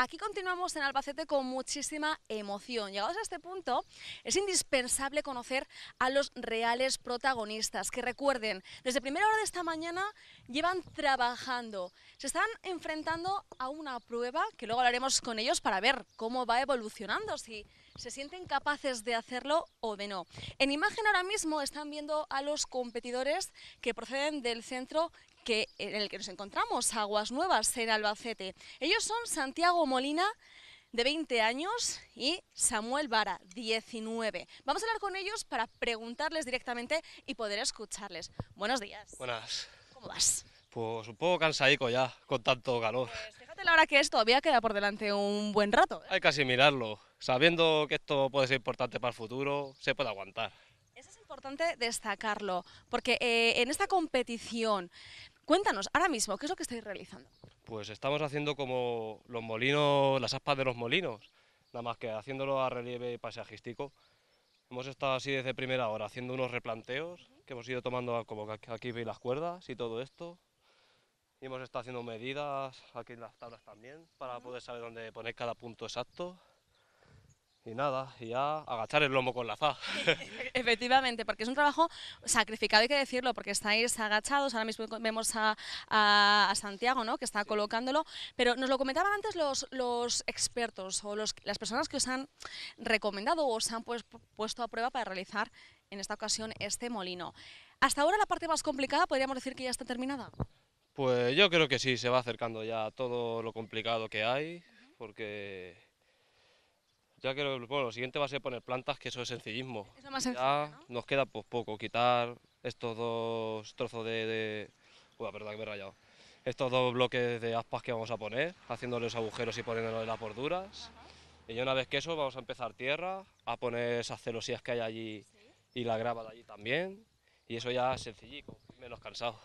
Aquí continuamos en Albacete con muchísima emoción. Llegados a este punto, es indispensable conocer a los reales protagonistas, que recuerden, desde primera hora de esta mañana llevan trabajando, se están enfrentando a una prueba que luego hablaremos con ellos para ver cómo va evolucionando, si se sienten capaces de hacerlo o de no. En imagen ahora mismo están viendo a los competidores que proceden del centro que, en el que nos encontramos, Aguas Nuevas, en Albacete. Ellos son Santiago Molina, de 20 años, y Samuel Vara, 19. Vamos a hablar con ellos para preguntarles directamente y poder escucharles. Buenos días. Buenas. ¿Cómo vas? Pues un poco cansadico ya, con tanto calor. Pues fíjate la hora que es, todavía queda por delante un buen rato. ¿eh? Hay que mirarlo sabiendo que esto puede ser importante para el futuro, se puede aguantar. Eso es importante destacarlo, porque eh, en esta competición, cuéntanos ahora mismo, ¿qué es lo que estáis realizando? Pues estamos haciendo como los molinos, las aspas de los molinos, nada más que haciéndolo a relieve paisajístico. Hemos estado así desde primera hora haciendo unos replanteos que hemos ido tomando, como aquí veis las cuerdas y todo esto. Y hemos estado haciendo medidas aquí en las tablas también para poder saber dónde poner cada punto exacto y nada, y a agachar el lomo con la fa. Efectivamente, porque es un trabajo sacrificado, hay que decirlo, porque estáis agachados, ahora mismo vemos a, Santiago, ¿no?, que está colocándolo, pero nos lo comentaban antes los, los expertos o las personas que os han recomendado o os han pues, puesto a prueba para realizar en esta ocasión este molino. Hasta ahora la parte más complicada podríamos decir que ya está terminada. Pues yo creo que sí, se va acercando ya todo lo complicado que hay, porque ya que lo, lo siguiente va a ser poner plantas, que eso es sencillismo. ya nos queda pues, poco, quitar estos dos trozos de... Uy, que Estos dos bloques de aspas que vamos a poner, los agujeros y poniéndoles las borduras. Y ya una vez que eso, vamos a empezar tierra, a poner esas celosías que hay allí y la grava allí también. Y eso ya es sencillico, menos cansado.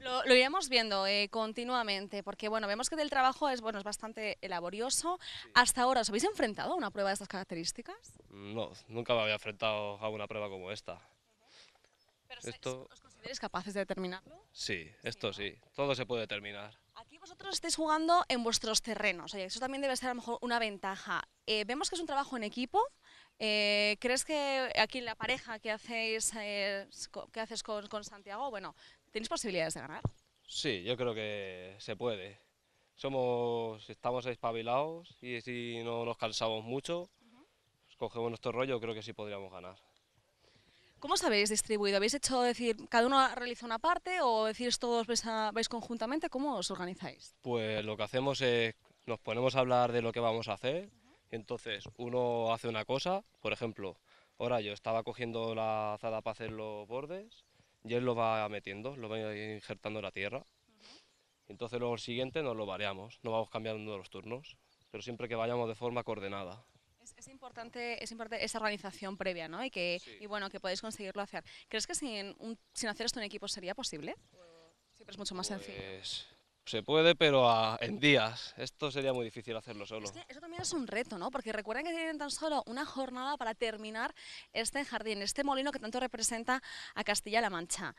Lo, lo, iremos viendo eh, continuamente, porque bueno, vemos que del trabajo es, bueno, es bastante laborioso. ¿Hasta ahora os habéis enfrentado a una prueba de estas características? Mm, no, nunca me había enfrentado a una prueba como esta. esto... ¿os, consideráis capaces de determinarlo? Sí, esto sí, todo se puede determinar. Aquí vosotros estáis jugando en vuestros terrenos, oye, eso también debe ser a lo mejor una ventaja. Eh, vemos que es un trabajo en equipo, eh, ¿Crees que aquí en la pareja que hacéis eh, haces con, con, Santiago, bueno, ¿Tenéis posibilidades de ganar? Sí, yo creo que se puede. Somos, estamos espabilados y si no nos cansamos mucho, pues cogemos nuestro rollo, creo que sí podríamos ganar. ¿Cómo os habéis distribuido? ¿Habéis hecho decir, cada uno realiza una parte o decís todos vais, vais conjuntamente? ¿Cómo os organizáis? Pues lo que hacemos es, nos ponemos a hablar de lo que vamos a hacer. Y entonces uno hace una cosa, por ejemplo, ahora yo estaba cogiendo la azada para hacer los bordes y él lo va metiendo, lo va injertando en la tierra. Entonces luego el siguiente nos lo variamos, no vamos cambiando los turnos, pero siempre que vayamos de forma coordinada Es, importante, es esa organización previa, ¿no? Y que y bueno, que podéis conseguirlo hacer. ¿Crees que sin, hacer esto en equipo sería posible? Pues siempre es mucho más sencillo. Pues se puede, pero en días. Esto sería muy difícil hacerlo solo. eso también es un reto, ¿no? Porque recuerden que tienen tan solo una jornada para terminar este jardín, este molino que tanto representa a Castilla-La Mancha.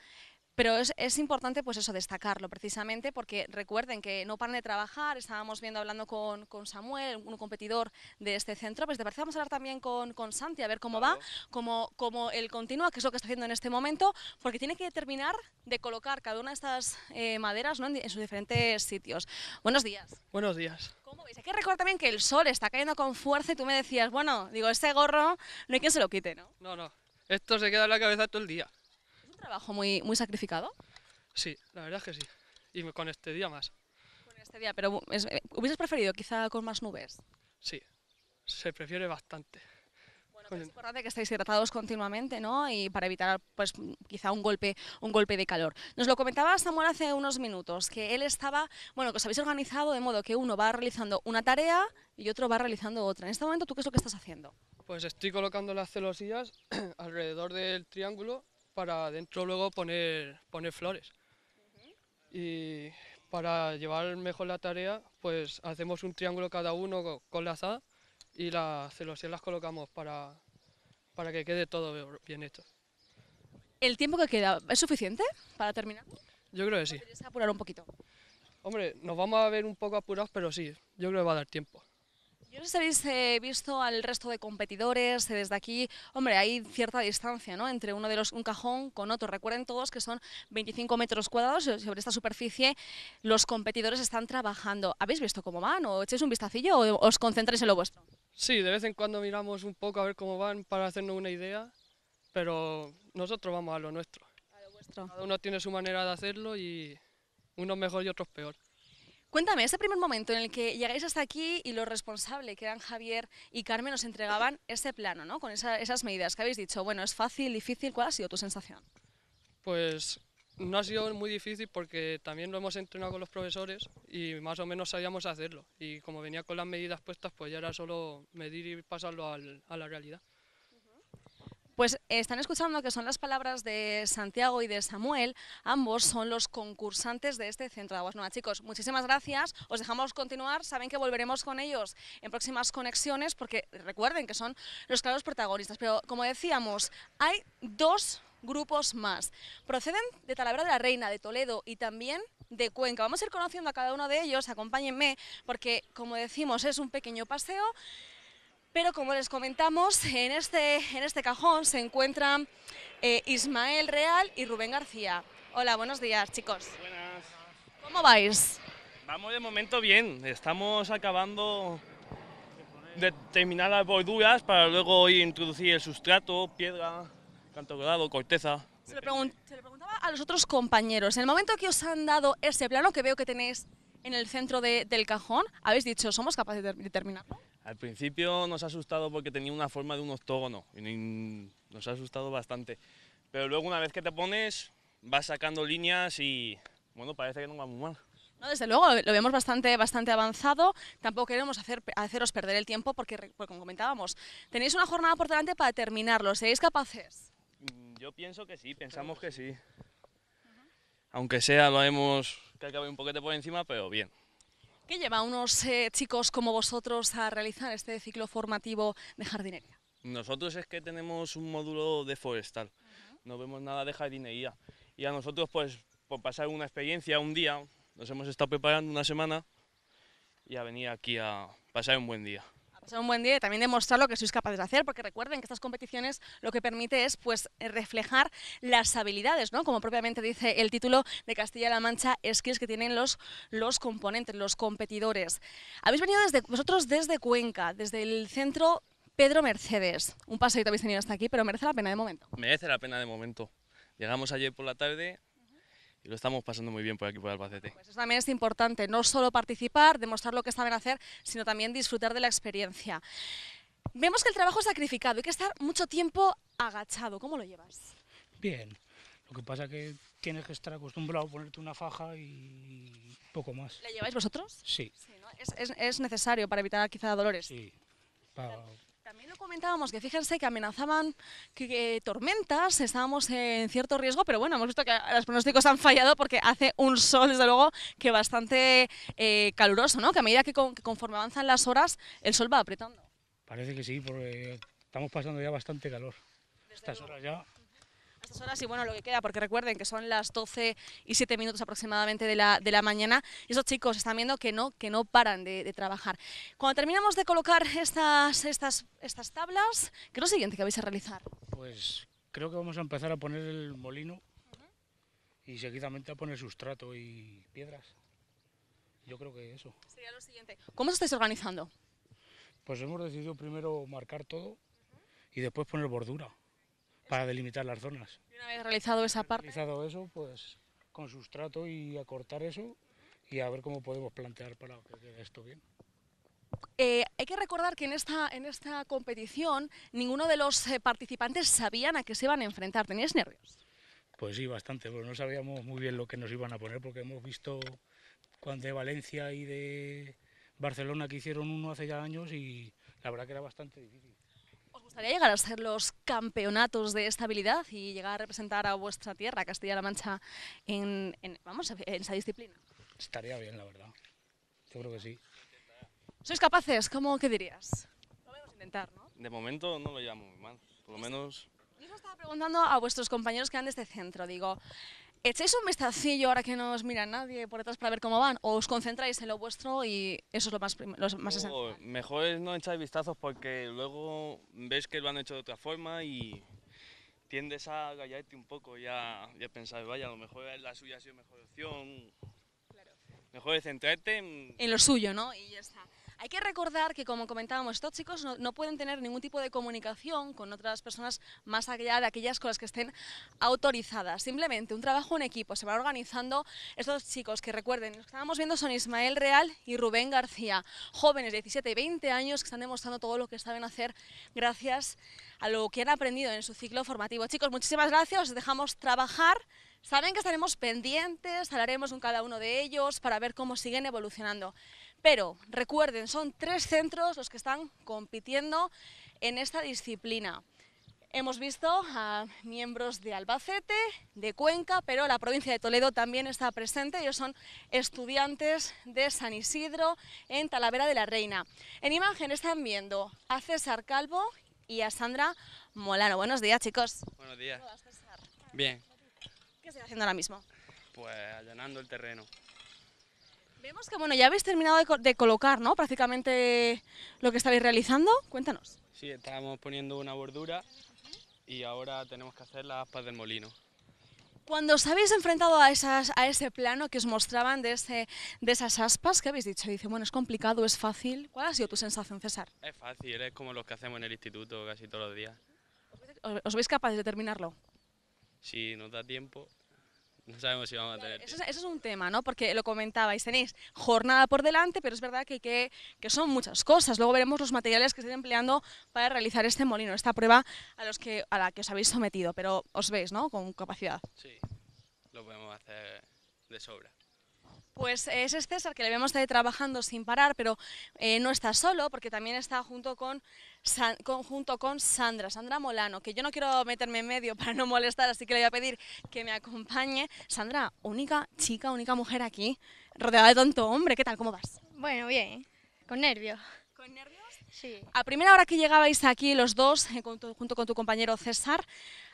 Pero es, importante pues eso, destacarlo precisamente porque recuerden que no paran de trabajar, estábamos viendo hablando con, con Samuel, un competidor de este centro, pues te vamos a hablar también con, con Santi, a ver cómo va, cómo, cómo el continúa, qué es lo que está haciendo en este momento, porque tiene que terminar de colocar cada una de estas eh, maderas ¿no? en, sus diferentes sitios. Buenos días. Buenos días. ¿Cómo Hay que recordar también que el sol está cayendo con fuerza y tú me decías, bueno, digo, este gorro no hay quien se lo quite, ¿no? No, no. Esto se queda en la cabeza todo el día trabajo muy, muy sacrificado? Sí, la verdad es que sí. Y con este día más. Con este día, pero eh, ¿hubieses preferido quizá con más nubes? Sí, se prefiere bastante. Bueno, es importante que estéis hidratados continuamente, ¿no? Y para evitar, pues, quizá un golpe, un golpe de calor. Nos lo comentaba Samuel hace unos minutos, que él estaba, bueno, que os habéis organizado de modo que uno va realizando una tarea y otro va realizando otra. En este momento, ¿tú qué es lo que estás haciendo? Pues estoy colocando las celosías alrededor del triángulo para dentro luego poner, poner flores. Y para llevar mejor la tarea, pues hacemos un triángulo cada uno con la azada y las celosías las colocamos para, que quede todo bien hecho. ¿El tiempo que queda es suficiente para terminar? Yo creo que sí. apurar un poquito? Hombre, nos vamos a ver un poco apurados, pero sí, yo creo que va a dar tiempo. Yo no sé si habéis eh, visto al resto de competidores desde aquí. Hombre, hay cierta distancia ¿no? entre uno de los, un cajón con otro. Recuerden todos que son 25 metros cuadrados sobre esta superficie. Los competidores están trabajando. ¿Habéis visto cómo van? ¿O echéis un vistacillo o os concentráis en lo vuestro? Sí, de vez en cuando miramos un poco a ver cómo van para hacernos una idea, pero nosotros vamos a lo nuestro. A lo vuestro. Cada uno tiene su manera de hacerlo y unos mejor y otros peor. Cuéntame, ese primer momento en el que llegáis hasta aquí y los responsables, que eran Javier y Carmen, nos entregaban ese plano, ¿no? Con esas medidas que habéis dicho, bueno, es fácil, difícil, ¿cuál ha sido tu sensación? Pues no ha sido muy difícil porque también lo hemos entrenado con los profesores y más o menos sabíamos hacerlo. Y como venía con las medidas puestas, pues ya era solo medir y pasarlo a la realidad. Pues están escuchando que son las palabras de Santiago y de Samuel, ambos son los concursantes de este centro de aguas nuevas. Chicos, muchísimas gracias, os dejamos continuar, saben que volveremos con ellos en próximas conexiones porque recuerden que son los claros protagonistas, pero como decíamos, hay dos grupos más. Proceden de Talavera de la Reina, de Toledo y también de Cuenca. Vamos a ir conociendo a cada uno de ellos, acompáñenme, porque como decimos es un pequeño paseo pero como les comentamos, en este, en este cajón se encuentran eh, Ismael Real y Rubén García. Hola, buenos días chicos. Buenas. ¿Cómo vais? Vamos de momento bien, estamos acabando de terminar las borduras para luego introducir el sustrato, piedra, canto grado, corteza. Se le preguntaba a los otros compañeros, en el momento que os han dado ese plano que veo que tenéis en el centro del cajón, ¿habéis dicho, somos capaces de, de terminarlo? Al principio nos ha asustado porque tenía una forma de un octógono y nos ha asustado bastante. Pero luego una vez que te pones, vas sacando líneas y bueno, parece que no va muy mal. desde luego, lo vemos bastante, bastante avanzado. Tampoco queremos hacer, haceros perder el tiempo porque, como comentábamos, tenéis una jornada por delante para terminarlo. ¿Seréis capaces? Mm, yo pienso que sí, pensamos que sí. Aunque sea, lo hemos que un poquito por encima, pero bien. ¿Qué lleva a unos eh, chicos como vosotros a realizar este ciclo formativo de jardinería? Nosotros es que tenemos un módulo de forestal, no vemos nada de jardinería. Y a nosotros, pues, por pasar una experiencia, un día, nos hemos estado preparando una semana y a venir aquí a pasar un buen día un buen día y también demostrar lo que sois capaces de hacer, porque recuerden que estas competiciones lo que permite es pues eh, reflejar las habilidades, ¿no? Como propiamente dice el título de Castilla-La Mancha, skills que tienen los, los componentes, los competidores. Habéis venido desde vosotros desde Cuenca, desde el centro Pedro Mercedes. Un paseito habéis tenido hasta aquí, pero merece la pena de momento. Merece la pena de momento. Llegamos ayer por la tarde, y lo estamos pasando muy bien por aquí, por Albacete. Pues eso también es importante, no solo participar, demostrar lo que saben hacer, sino también disfrutar de la experiencia. Vemos que el trabajo es sacrificado, hay que estar mucho tiempo agachado. ¿Cómo lo llevas? Bien, lo que pasa es que tienes que estar acostumbrado a ponerte una faja y poco más. ¿La lleváis vosotros? Sí. es, es, necesario para evitar quizá dolores. Sí, también lo comentábamos, que fíjense que amenazaban que, tormentas, estábamos en cierto riesgo, pero bueno, hemos visto que los pronósticos han fallado porque hace un sol, desde luego, que bastante eh, caluroso, ¿no? Que a medida que, conforme avanzan las horas, el sol va apretando. Parece que sí, porque estamos pasando ya bastante calor. Estas horas ya horas y bueno, lo que queda, porque recuerden que son las 12 y 7 minutos aproximadamente de la, de la mañana y esos chicos están viendo que no, que no paran de, trabajar. Cuando terminamos de colocar estas, estas, estas tablas, ¿qué es lo siguiente que vais a realizar? Pues creo que vamos a empezar a poner el molino y seguidamente a poner sustrato y piedras. Yo creo que eso. Sería lo siguiente. ¿Cómo os estáis organizando? Pues hemos decidido primero marcar todo y después poner bordura para delimitar las zonas. Y una vez realizado esa parte... Realizado eso, pues con sustrato y acortar eso y a ver cómo podemos plantear para que quede esto bien. Eh, hay que recordar que en esta, en esta competición ninguno de los eh, participantes sabían a qué se iban a enfrentar. ¿Tenías nervios? Pues sí, bastante, no sabíamos muy bien lo que nos iban a poner, porque hemos visto cuando de Valencia y de Barcelona que hicieron uno hace ya años y la verdad que era bastante difícil. ¿Podría llegar a ser los campeonatos de estabilidad y llegar a representar a vuestra tierra, Castilla-La Mancha, en, vamos, en esa disciplina? Estaría bien, la verdad. Yo creo que sí. ¿Sois capaces? ¿Cómo qué dirías? Lo intentar, ¿no? De momento no lo llevamos muy mal. Por lo menos... Yo estaba preguntando a vuestros compañeros que van desde este centro. Digo, ¿Echáis un vistacillo ahora que no os mira nadie por detrás para ver cómo van? ¿O os concentráis en lo vuestro y eso es lo más, lo pues, esencial? Mejor es no echar vistazos porque luego ves que lo han hecho de otra forma y tiendes a gallarte un poco y a, pensar, vaya, a lo mejor la suya ha sido mejor opción. Mejor es centrarte en... en lo suyo, ¿no? Y ya está. Hay que recordar que, como comentábamos, estos chicos no, pueden tener ningún tipo de comunicación con otras personas más allá de aquellas con las que estén autorizadas. Simplemente un trabajo en equipo. Se van organizando estos chicos que recuerden, los que estábamos viendo son Ismael Real y Rubén García, jóvenes de 17 y 20 años que están demostrando todo lo que saben hacer gracias a lo que han aprendido en su ciclo formativo. Chicos, muchísimas gracias, os dejamos trabajar. Saben que estaremos pendientes, hablaremos con cada uno de ellos para ver cómo siguen evolucionando. Pero recuerden, son tres centros los que están compitiendo en esta disciplina. Hemos visto a miembros de Albacete, de Cuenca, pero la provincia de Toledo también está presente. Ellos son estudiantes de San Isidro en Talavera de la Reina. En imagen están viendo a César Calvo y a Sandra Molano. Buenos días, chicos. Buenos días. Bien. ¿Qué estás haciendo ahora mismo? Pues allanando el terreno. Vemos que bueno, ya habéis terminado de, colocar ¿no? prácticamente lo que estabais realizando. Cuéntanos. Sí, estábamos poniendo una bordura y ahora tenemos que hacer las aspas del molino. Cuando os habéis enfrentado a, esas, a ese plano que os mostraban de, ese, de esas aspas, ¿qué habéis dicho? Dice, bueno, es complicado, es fácil. ¿Cuál ha sido tu sensación, César? Es fácil, es como los que hacemos en el instituto casi todos los días. ¿Os veis capaces de terminarlo? Si nos da tiempo no sabemos si vamos a tener. Eso es, un tema, ¿no? Porque lo comentabais, tenéis jornada por delante, pero es verdad que, que, son muchas cosas. Luego veremos los materiales que estén empleando para realizar este molino, esta prueba a, los que, a la que os habéis sometido, pero os veis, ¿no? Con capacidad. Sí, lo podemos hacer de sobra. Pues ese es César, este, que le vemos ahí trabajando sin parar, pero eh, no está solo, porque también está junto con, Sandra, Sandra Molano, que yo no quiero meterme en medio para no molestar, así que le voy a pedir que me acompañe. Sandra, única chica, única mujer aquí, rodeada de tonto hombre, ¿qué tal? ¿Cómo vas? Bueno, bien, con nervios. ¿Con nervios? Sí. A primera hora que llegabais aquí los dos, eh, junto con tu compañero César,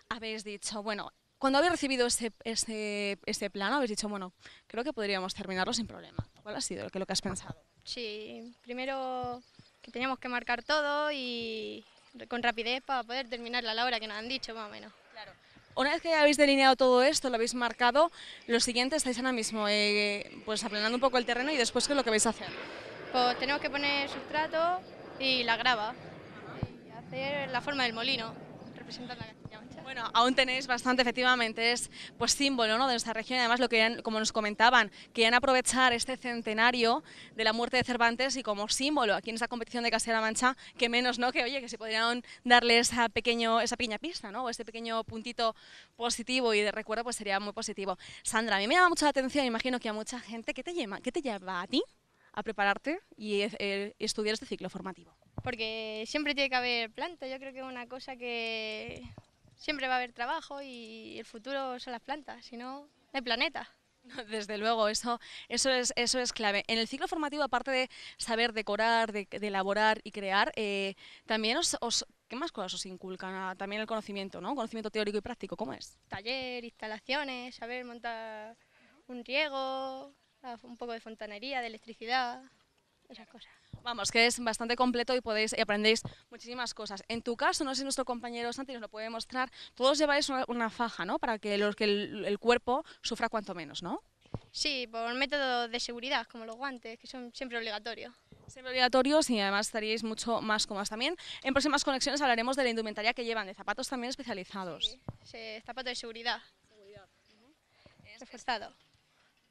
habéis dicho, bueno, cuando habéis recibido ese, plano, habéis dicho, bueno, creo que podríamos terminarlo sin problema. ¿Cuál ha sido lo que has pensado? Sí, primero que teníamos que marcar todo y con rapidez para poder terminar la hora que nos han dicho, más o menos. Claro. Una vez que habéis delineado todo esto, lo habéis marcado, lo siguiente estáis ahora mismo eh, pues aplanando un poco el terreno y después, ¿qué es lo que vais a hacer? Pues tenemos que poner sustrato y la grava, y hacer la forma del molino, representando la bueno, aún tenéis bastante, efectivamente, es pues símbolo ¿no? de nuestra región. Además, lo que como nos comentaban, querían aprovechar este centenario de la muerte de Cervantes y como símbolo aquí en esta competición de Castilla-La Mancha, que menos no que oye, que se podrían darle esa pequeño, esa pequeña pista, ¿no? O este pequeño puntito positivo y de recuerdo, pues sería muy positivo. Sandra, a mí me llama mucho la atención, imagino que a mucha gente, ¿qué te lleva, qué te lleva a ti a prepararte y eh, eh, estudiar este ciclo formativo? Porque siempre tiene que haber planta, yo creo que es una cosa que siempre va a haber trabajo y el futuro son las plantas, sino el planeta. Desde luego, eso, eso, es, eso es clave. En el ciclo formativo, aparte de saber decorar, de, elaborar y crear, eh, también os, ¿qué más cosas os inculcan? También el conocimiento, ¿no? Conocimiento teórico y práctico, ¿cómo es? Taller, instalaciones, saber montar un riego, ah, un poco de fontanería, de electricidad, esas cosas. Vamos, que es bastante completo y podéis y aprendéis muchísimas cosas. En tu caso, no sé si nuestro compañero Santi nos lo puede mostrar, todos lleváis una, faja, ¿no? Para que, que el, cuerpo sufra cuanto menos, ¿no? Sí, por método de seguridad, como los guantes, que son siempre obligatorios. Siempre obligatorios y además estaríais mucho más cómodos también. En próximas conexiones hablaremos de la indumentaria que llevan, de zapatos también especializados. Sí, zapatos de seguridad. seguridad.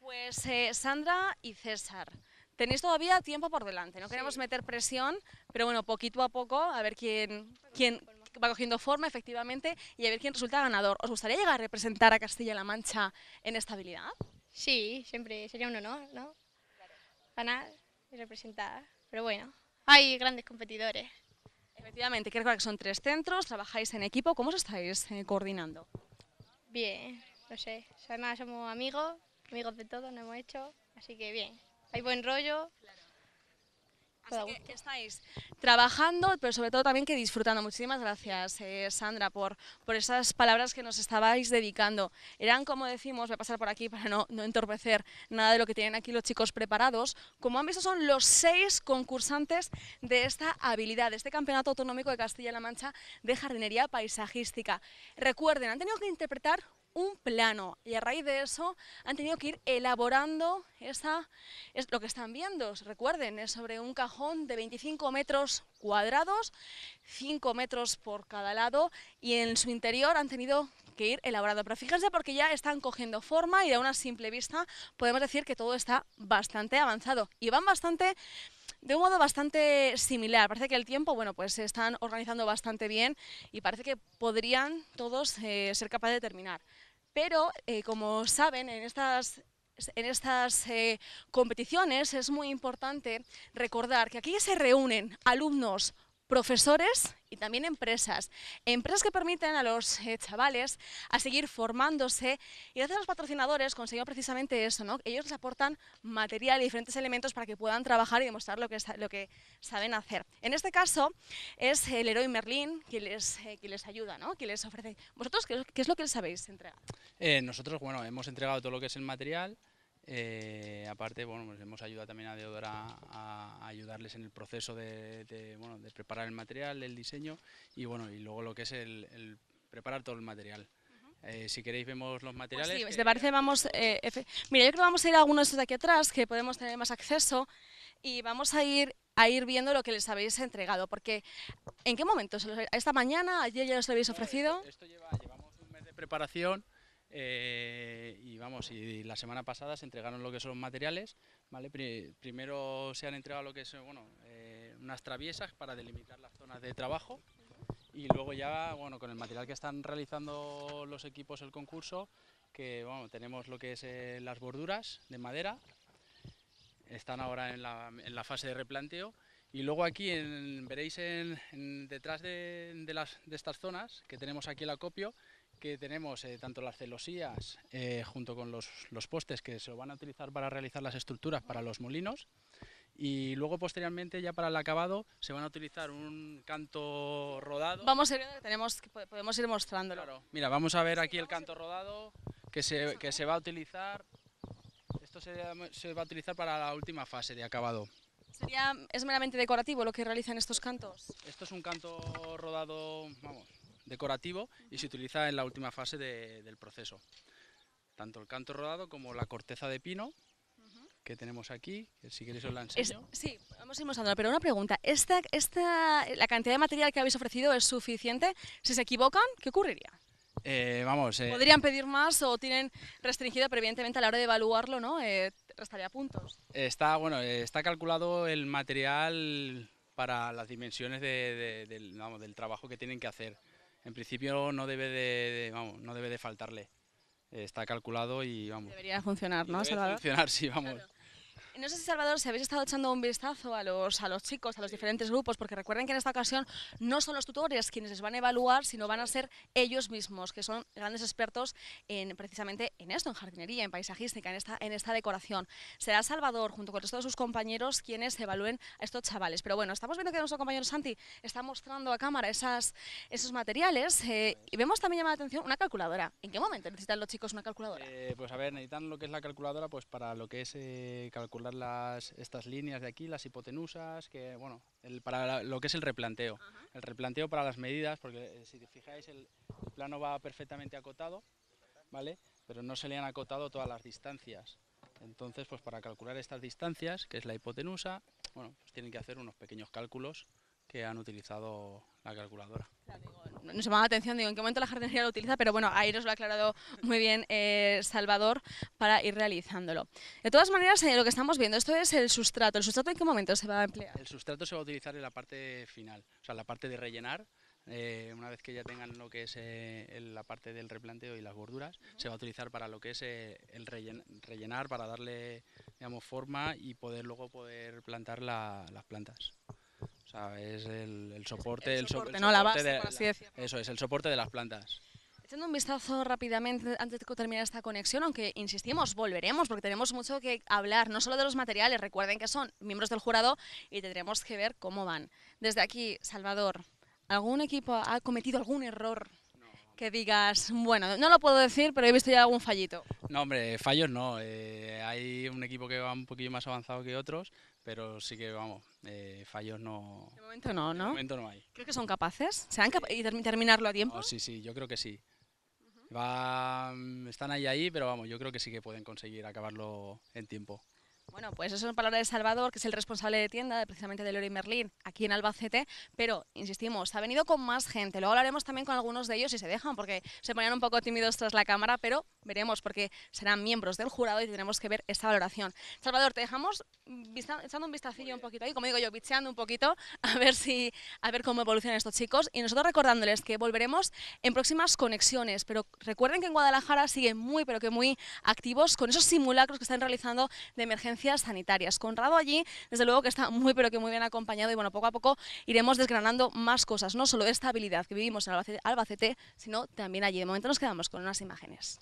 Pues eh, Sandra y César. Tenéis todavía tiempo por delante, no queremos meter presión, pero bueno, poquito a poco, a ver quién, quién va cogiendo forma efectivamente y a ver quién resulta ganador. ¿Os gustaría llegar a representar a Castilla-La Mancha en esta habilidad? Sí, siempre sería un honor, ¿no? Ganar y representar, pero bueno, hay grandes competidores. Efectivamente, creo que son tres centros, trabajáis en equipo, ¿cómo os estáis eh, coordinando? Bien, no sé, además somos amigos, amigos de todos, nos hemos hecho, así que bien hay buen rollo. Así que, estáis trabajando, pero sobre todo también que disfrutando. Muchísimas gracias, eh, Sandra, por, por esas palabras que nos estabais dedicando. Eran, como decimos, voy a pasar por aquí para no, no entorpecer nada de lo que tienen aquí los chicos preparados. Como han visto, son los seis concursantes de esta habilidad, de este Campeonato Autonómico de Castilla-La Mancha de Jardinería Paisajística. Recuerden, han tenido que interpretar un plano y a raíz de eso han tenido que ir elaborando esa, es lo que están viendo. Recuerden, es sobre un cajón de 25 metros cuadrados, 5 metros por cada lado y en su interior han tenido que ir elaborando. Pero fíjense porque ya están cogiendo forma y a una simple vista podemos decir que todo está bastante avanzado y van bastante de un modo bastante similar. Parece que el tiempo, bueno, pues se están organizando bastante bien y parece que podrían todos eh, ser capaces de terminar. Pero, eh, como saben, en estas, eh, competiciones es muy importante recordar que aquí se reúnen alumnos profesores y también empresas. Empresas que permiten a los eh, chavales a seguir formándose y gracias a los patrocinadores consiguió precisamente eso, ¿no? Ellos les aportan material y diferentes elementos para que puedan trabajar y demostrar lo que, lo que saben hacer. En este caso es el héroe Merlín quien les, eh, les ayuda, ¿no? Quien les ofrece. ¿Vosotros qué, es lo que sabéis entregar? Eh, nosotros, bueno, hemos entregado todo lo que es el material, eh, aparte, bueno, pues hemos ayudado también a Deodora a, ayudarles en el proceso de, preparar el material, el diseño y bueno, y luego lo que es el, preparar todo el material. Eh, si queréis vemos los pues materiales. Pues sí, te parece, vamos... Eh, mira, yo creo que vamos a ir a algunos de aquí atrás, que podemos tener más acceso, y vamos a ir, a ir viendo lo que les habéis entregado, porque ¿en qué momento? ¿Esta mañana? ¿Ayer ya os lo habéis ofrecido? lleva, llevamos un mes de preparación, eh, y vamos, y la semana pasada se entregaron lo que son materiales, ¿vale? Primero se han entregado lo que es bueno, eh, unas traviesas para delimitar las zonas de trabajo y luego ya, bueno, con el material que están realizando los equipos el concurso, que, bueno, tenemos lo que es eh, las borduras de madera, están ahora en la, fase de replanteo y luego aquí veréis detrás de, de estas zonas que tenemos aquí el acopio, que tenemos eh, tanto las celosías eh, junto con los, los, postes que se van a utilizar para realizar las estructuras para los molinos y luego posteriormente ya para el acabado se van a utilizar un canto rodado. Vamos a tenemos, podemos ir mostrándolo. Claro, mira, vamos a ver aquí el canto rodado que se, que se va a utilizar, esto se, se va a utilizar para la última fase de acabado. Sería, ¿Es meramente decorativo lo que realizan estos cantos? Esto es un canto rodado, vamos, decorativo y se utiliza en la última fase del proceso. Tanto el canto rodado como la corteza de pino que tenemos aquí, si queréis os la enseño. sí, vamos a ir mostrando, pero una pregunta, esta, esta, ¿la cantidad de material que habéis ofrecido es suficiente? Si se equivocan, ¿qué ocurriría? Eh, vamos, eh, ¿Podrían pedir más o tienen restringido, previamente a la hora de evaluarlo, ¿no? Eh, restaría puntos. Está, bueno, está calculado el material para las dimensiones de, del, del trabajo que tienen que hacer en principio no debe de, vamos, no debe de faltarle. Está calculado y vamos. Debería funcionar, ¿no, Debe funcionar, sí, vamos. No sé si, Salvador, si habéis estado echando un vistazo a los, a los chicos, a los diferentes grupos, porque recuerden que en esta ocasión no son los tutores quienes les van a evaluar, sino van a ser ellos mismos, que son grandes expertos en, precisamente en esto, en jardinería, en paisajística, en esta, en esta decoración. Será Salvador, junto con todos sus compañeros, quienes evalúen a estos chavales. Pero bueno, estamos viendo que nuestro compañero Santi está mostrando a cámara esas, esos materiales eh, y vemos también llamada la atención una calculadora. ¿En qué momento necesitan los chicos una calculadora? Eh, pues a ver, necesitan lo que es la calculadora pues para lo que es eh, calcular las, estas líneas de aquí, las hipotenusas, que bueno, el, para lo que es el replanteo. El replanteo para las medidas, porque eh, si fijáis el, plano va perfectamente acotado, ¿vale? Pero no se le han acotado todas las distancias. Entonces, pues para calcular estas distancias, que es la hipotenusa, bueno, pues tienen que hacer unos pequeños cálculos que han utilizado la calculadora. No nos llamaba la atención, digo, en qué momento la jardinería lo utiliza, pero bueno, ahí nos lo ha aclarado muy bien eh, Salvador para ir realizándolo. De todas maneras, eh, lo que estamos viendo, esto es el sustrato. ¿El sustrato en qué momento se va a emplear? El sustrato se va a utilizar en la parte final, o sea, la parte de rellenar. Eh, una vez que ya tengan lo que es la parte del replanteo y las gorduras, se va a utilizar para lo que es el rellenar, para darle digamos, forma y poder luego poder plantar las plantas es el, soporte, el, de, Eso es, el soporte de las plantas. Echando un vistazo rápidamente antes de terminar esta conexión, aunque insistimos, volveremos porque tenemos mucho que hablar, no solo de los materiales, recuerden que son miembros del jurado y tendremos que ver cómo van. Desde aquí, Salvador, ¿algún equipo ha cometido algún error? que digas, bueno, no lo puedo decir, pero he visto ya algún fallito. No, hombre, fallos no. Eh, hay un equipo que va un poquito más avanzado que otros, pero sí que vamos, eh, fallos no. De momento no, ¿no? De momento no hay. ¿Crees que son capaces? y terminarlo a tiempo? Oh, sí, sí, yo creo que sí. Mm, están ahí ahí, pero vamos, yo creo que sí que pueden conseguir acabarlo en tiempo. Bueno, pues eso una palabra de Salvador, que es el responsable de tienda precisamente de Lori Merlin, aquí en Albacete, pero insistimos, ha venido con más gente. Luego hablaremos también con algunos de ellos si se dejan, porque se ponían un poco tímidos tras la cámara, pero veremos, porque serán miembros del jurado y tendremos que ver esta valoración. Salvador, te dejamos echando un vistacillo un poquito ahí, como digo yo, bicheando un poquito, a ver si a ver cómo evolucionan estos chicos. Y nosotros recordándoles que volveremos en próximas conexiones, pero recuerden que en Guadalajara siguen muy, pero que muy activos con esos simulacros que están realizando de emergencia sanitarias. Conrado allí, desde luego que está muy pero que muy bien acompañado y bueno, poco a poco iremos desgranando más cosas, no solo esta habilidad que vivimos en Albacete, sino también allí. De momento nos quedamos con unas imágenes.